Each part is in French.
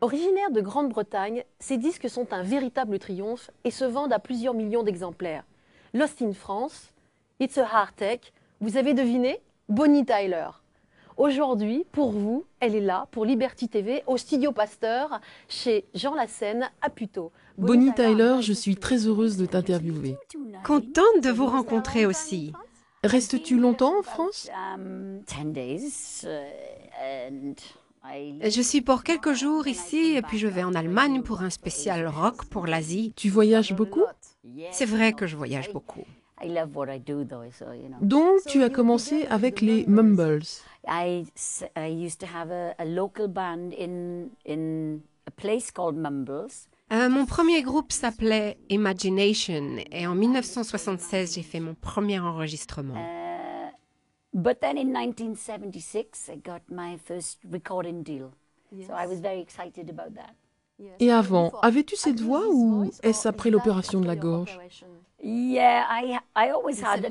Originaire de Grande-Bretagne, ces disques sont un véritable triomphe et se vendent à plusieurs millions d'exemplaires. Lost in France, It's a hard tech vous avez deviné Bonnie Tyler. Aujourd'hui, pour vous, elle est là pour Liberty TV au studio Pasteur chez Jean Lassène à Puteaux. Bonnie Tyler, je suis très heureuse de t'interviewer. Contente de vous rencontrer aussi. Restes-tu longtemps en France um, uh, je suis pour quelques jours ici et puis je vais en Allemagne pour un spécial rock pour l'Asie. Tu voyages beaucoup C'est vrai que je voyage beaucoup. Donc, tu as commencé avec les Mumbles. Euh, mon premier groupe s'appelait Imagination et en 1976, j'ai fait mon premier enregistrement. But then in 1976, I got my first recording deal. So I was very excited about that. Et avant, avais-tu cette voix ou est-ce après l'opération de la gorge Yeah, I I always had a,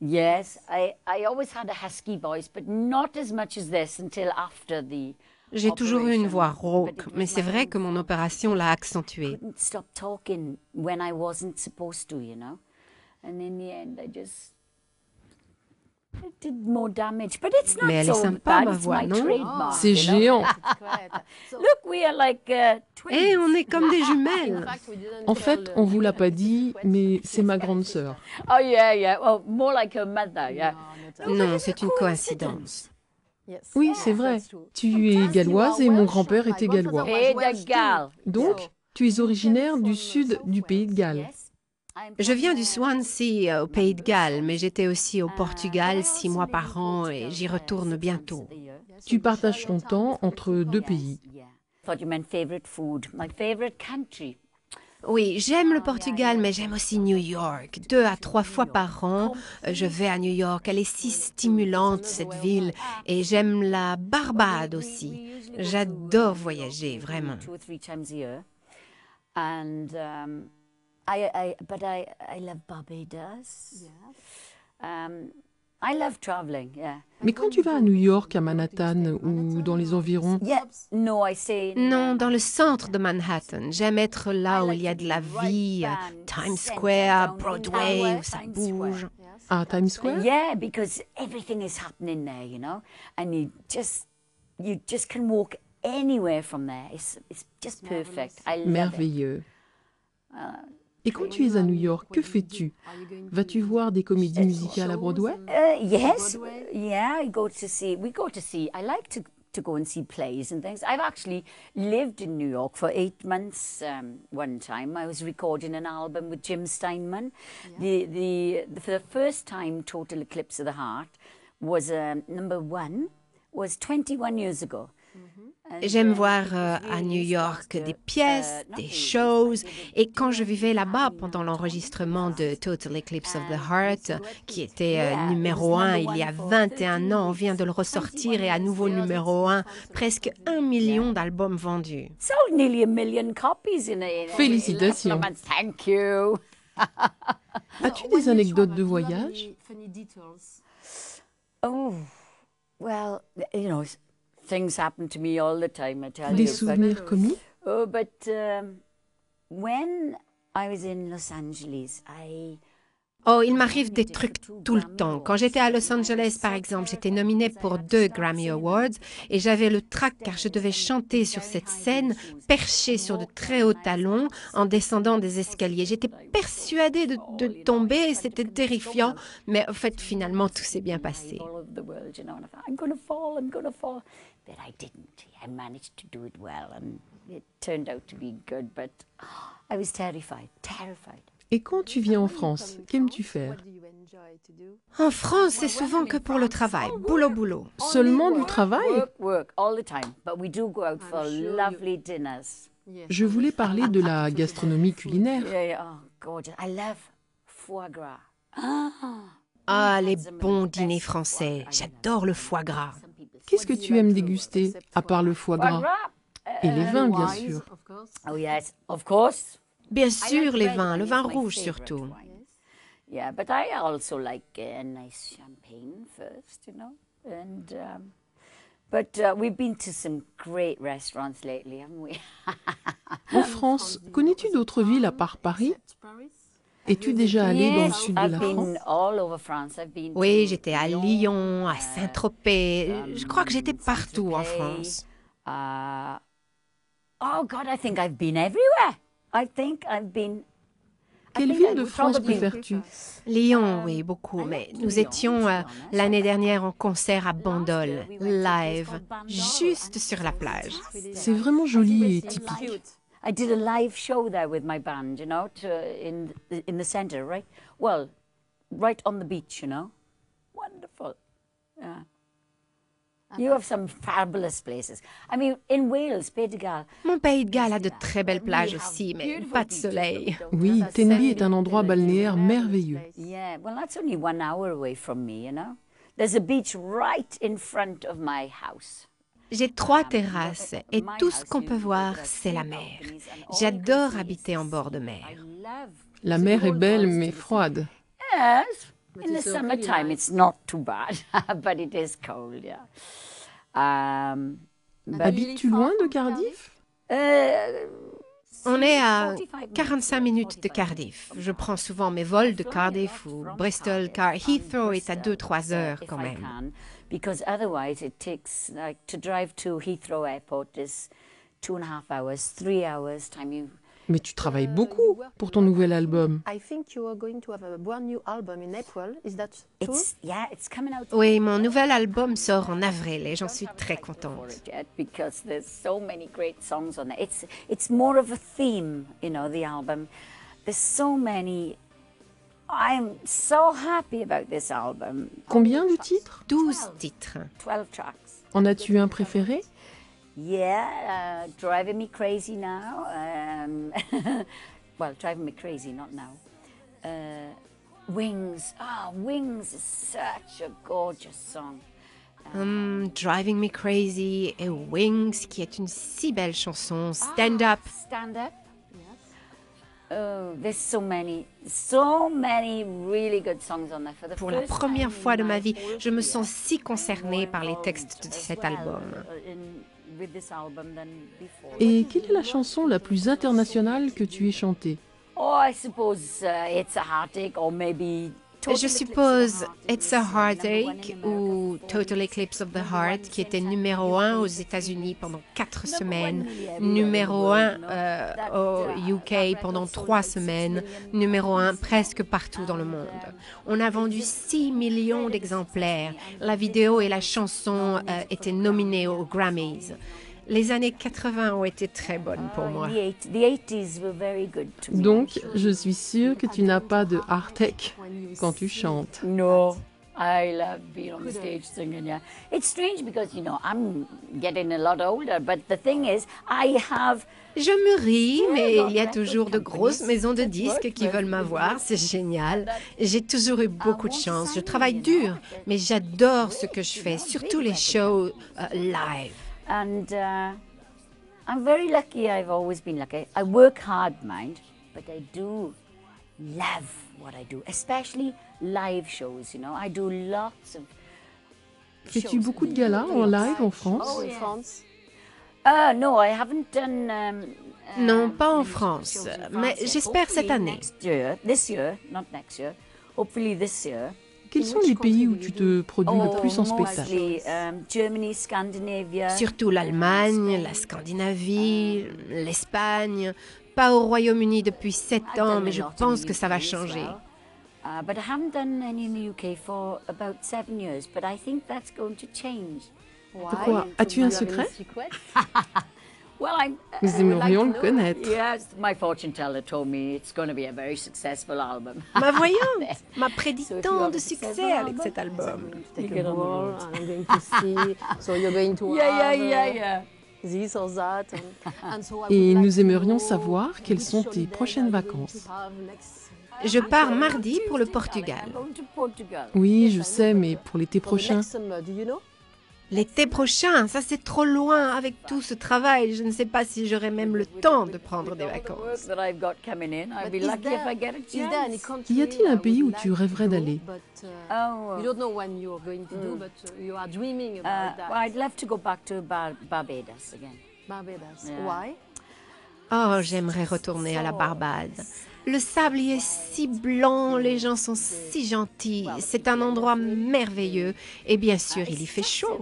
Yes, I I always had a husky voice, but not as much as this until after the j'ai toujours eu une voix rauque, mais c'est vrai que mon opération l'a accentuée. stop talking when I wasn't supposed to, you know. And in the end, I just mais elle est sympa, ma voix, non C'est géant. Et uh, eh, on est comme des jumelles. En fait, on vous l'a pas dit, mais c'est ma grande sœur. Oh, oh, non, c'est une coïncidence. Oui, c'est vrai. Tu es galloise et mon grand-père était gallois. Donc, tu es originaire du sud du pays de Galles. Je viens du Swansea euh, au Pays de Galles, mais j'étais aussi au Portugal six mois par an et j'y retourne bientôt. Tu partages ton temps entre deux pays. Oui, j'aime le Portugal, mais j'aime aussi New York. Deux à trois fois par an, euh, je vais à New York. Elle est si stimulante, cette ville. Et j'aime la Barbade aussi. J'adore voyager, vraiment. I, I, but I, I love Barbados. Um, I love traveling, yeah. Mais quand tu vas à New York, à Manhattan ou dans les environs Non, dans le centre de Manhattan. J'aime être là où il y a de la vie, uh, Times Square, Broadway, où ça bouge. À ah, Times Square Yeah, because everything is happening there, you know. And you just, you just can walk anywhere from there. It's, it's just perfect. I love Merveilleux. It. Uh, Et quand tu es à New York, que fais-tu Vas-tu voir des comédies euh, musicales à Broadway uh, Yes, yeah, I go to see. We go to see. I like to to go and see plays and things. I've actually lived in New York for eight months. Um, one time, I was recording an album with Jim Steinman. Yeah. The, the, for the first time, Total Eclipse of the Heart was um, number one. Was 21 years ago. J'aime voir euh, à New York des pièces, des shows. Et quand je vivais là-bas pendant l'enregistrement de Total Eclipse of the Heart, qui était euh, numéro un il y a 21 ans, on vient de le ressortir et à nouveau numéro un, presque un million d'albums vendus. Félicitations. As-tu des anecdotes de voyage? Oh, well, you know, des souvenirs commis Oh, il m'arrive des trucs tout le temps. Quand j'étais à Los Angeles, par exemple, j'étais nominée pour deux Grammy Awards et j'avais le trac car je devais chanter sur cette scène, perchée sur de très hauts talons, en descendant des escaliers. J'étais persuadée de, de tomber et c'était terrifiant, mais en fait, finalement, tout s'est bien passé. Et quand tu viens en France, qu'aimes-tu faire En France, c'est souvent que pour le travail, boulot, boulot. Seulement du travail Je voulais parler de la gastronomie culinaire. Ah, les bons dîners français. J'adore le foie gras. Qu'est-ce que tu aimes déguster, à part le foie gras Et les vins, bien sûr. Oh, bien sûr, les vins, le vin rouge surtout. En France, connais-tu d'autres villes à part Paris es-tu déjà allé dans le sud de la France Oui, j'étais à Lyon, à euh, Saint-Tropez. Um, Je crois que j'étais partout en uh, France. Oh God, I think I've been everywhere. I think I've been quelle ville de France préfères-tu Lyon, um, oui, beaucoup. Mais nous étions euh, l'année dernière en concert à Bandol, live, juste sur la plage. C'est vraiment joli et typique. I did a live show there with my band, you know, to, in, in the centre, right? Well, right on the beach, you know. Wonderful. Yeah. You have some fabulous places. I mean, in Wales, Pays de Galles. Mon pays de Galles a de très belles plages aussi, mais pas de soleil. Oui, Tenby est un endroit balnéaire merveilleux. Yeah, well, that's only one hour away from me, you know. There's a beach right in front of my house. J'ai trois terrasses et tout ce qu'on peut voir, c'est la mer. J'adore habiter en bord de mer. La mer est belle mais froide. Habites-tu loin de Cardiff? Euh, on est à 45 minutes de Cardiff. Je prends souvent mes vols de Cardiff ou Bristol, car Heathrow est à 2-3 heures quand même. Because otherwise it takes, like, to drive to Heathrow Airport is two and a half hours, three hours, time you mais tu travailles beaucoup pour ton nouvel album. Oui, mon nouvel album sort en avril et j'en suis très contente. Combien de titres 12 titres. En as-tu un préféré Yeah, uh, driving me crazy now. Um, well, driving me crazy, not now. Uh, wings. Ah, Wings is such a gorgeous song. Um, Driving Me Crazy et Wings, qui est une si belle chanson. Stand ah, Up. Stand Up. Oh, there's so many, so many really good songs on there. For the Pour la première fois de ma vie, je me sens si concernée par les textes de cet album. Uh, et quelle est la chanson la plus internationale que tu aies chantée? Oh, I suppose uh, it's a heartache or maybe je suppose It's a Heartache ou Total Eclipse of the Heart, qui était numéro un aux États-Unis pendant quatre semaines, numéro un euh, au UK pendant trois semaines, numéro un presque partout dans le monde. On a vendu 6 millions d'exemplaires. La vidéo et la chanson euh, étaient nominées aux Grammys. Les années 80 ont été très bonnes pour oh, moi. Donc, je suis sûre que tu n'as pas de hard tech quand tu chantes. Non. it's strange because you know I'm getting a lot older, but the thing is, I have. Je me ris, mais il y a toujours de grosses maisons de disques qui veulent m'avoir. C'est génial. J'ai toujours eu beaucoup de chance. Je travaille dur, mais j'adore ce que je fais, surtout les shows euh, live. And uh, I'm very lucky, I've always been lucky. I work hard, mind, but I do love what I do, especially live shows, you know. I do lots of Fais-tu beaucoup de galas en live en oh, France oh, in France. uh, no, I haven't done, um, uh, non, pas en France, mais j'espère cette année. Next year, this year, not next year, hopefully this year. Quels sont les pays où tu te produis oh, le plus en spectacle euh, Surtout euh, l'Allemagne, la Scandinavie, euh, l'Espagne. Pas au Royaume-Uni depuis 7 ans, mais je pense que ça va changer. Uh, Pourquoi As-tu un secret Nous aimerions le connaître. Bah, ma voyante m'a prédit tant de succès avec cet album. Et nous aimerions savoir quelles sont tes prochaines vacances. Je pars mardi pour le Portugal. Oui, je sais, mais pour l'été prochain. Um, L'été prochain, ça c'est trop loin avec tout ce travail. Je ne sais pas si j'aurai même le temps de prendre des vacances. Y a-t-il un pays où tu rêverais d'aller Oh, j'aimerais retourner à la Barbade. Le sable y est si blanc, les gens sont si gentils. C'est un endroit merveilleux. Et bien sûr, il y fait chaud.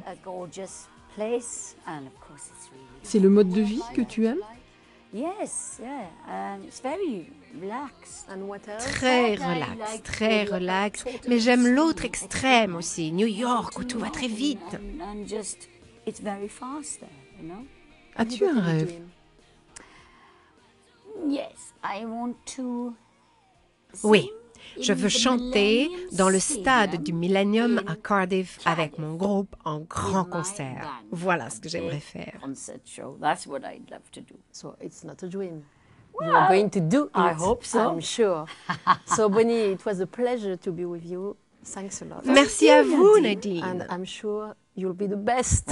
C'est le mode de vie que tu aimes Très relax, très relax. Mais j'aime l'autre extrême aussi, New York, où tout va très vite. As-tu un rêve oui, je veux chanter dans le stade du Millennium à Cardiff avec mon groupe en grand concert. Voilà ce que j'aimerais faire. So it's not a dream. You are going to do it. I hope so. I'm sure. So Bonnie, it was a pleasure to be with you. Thanks a lot. Merci à vous, Nadine. And I'm sure You'll be the best.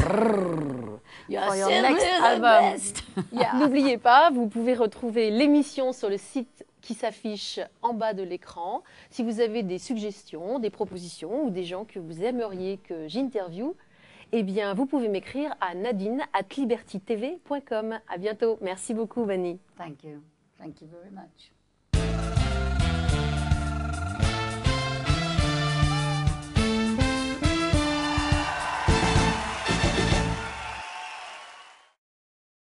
next album. N'oubliez pas, vous pouvez retrouver l'émission sur le site qui s'affiche en bas de l'écran. Si vous avez des suggestions, des propositions ou des gens que vous aimeriez que j'interviewe, eh bien, vous pouvez m'écrire à nadine at À bientôt. Merci beaucoup, Vanny. Thank you. Thank you very much.